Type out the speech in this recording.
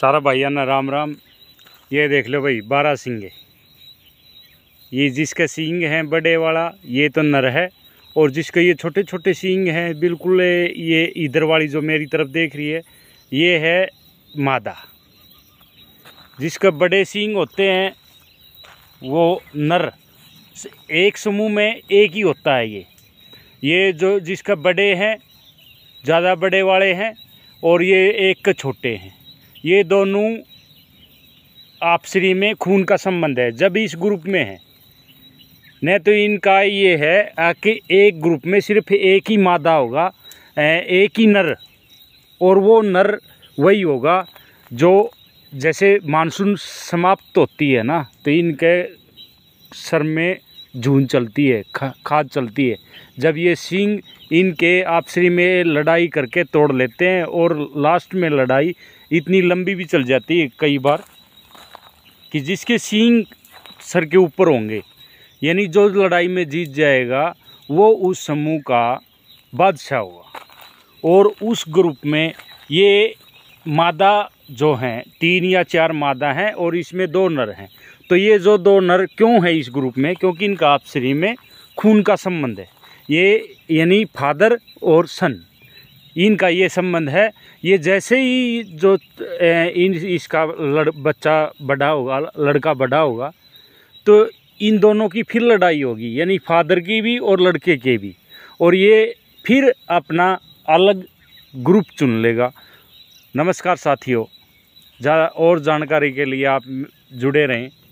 सारा भाइया ना राम राम ये देख लो भाई बारह सिंगे है ये जिसका सींग हैं बड़े वाला ये तो नर है और जिसके ये छोटे छोटे सींग हैं बिल्कुल ये इधर वाली जो मेरी तरफ देख रही है ये है मादा जिसके बड़े सींग होते हैं वो नर एक समूह में एक ही होता है ये ये जो जिसका बड़े हैं ज़्यादा बड़े वाले हैं और ये एक छोटे हैं ये दोनों आपसरी में खून का संबंध है जब इस ग्रुप में है नहीं तो इनका ये है कि एक ग्रुप में सिर्फ एक ही मादा होगा एक ही नर और वो नर वही होगा जो जैसे मानसून समाप्त होती है ना तो इनके सर में जून चलती है खा, खाद चलती है जब ये सींग इनके आपसी में लड़ाई करके तोड़ लेते हैं और लास्ट में लड़ाई इतनी लंबी भी चल जाती है कई बार कि जिसके सींग सर के ऊपर होंगे यानी जो लड़ाई में जीत जाएगा वो उस समूह का बादशाह हुआ और उस ग्रुप में ये मादा जो हैं तीन या चार मादा हैं और इसमें दो नर हैं तो ये जो दो नर क्यों है इस ग्रुप में क्योंकि इनका आप शरीर में खून का संबंध है ये यानी फादर और सन इनका ये संबंध है ये जैसे ही जो इन इसका लड़ बच्चा बड़ा होगा लड़का बड़ा होगा तो इन दोनों की फिर लड़ाई होगी यानी फादर की भी और लड़के के भी और ये फिर अपना अलग ग्रुप चुन लेगा नमस्कार साथियों ज़्यादा और जानकारी के लिए आप जुड़े रहें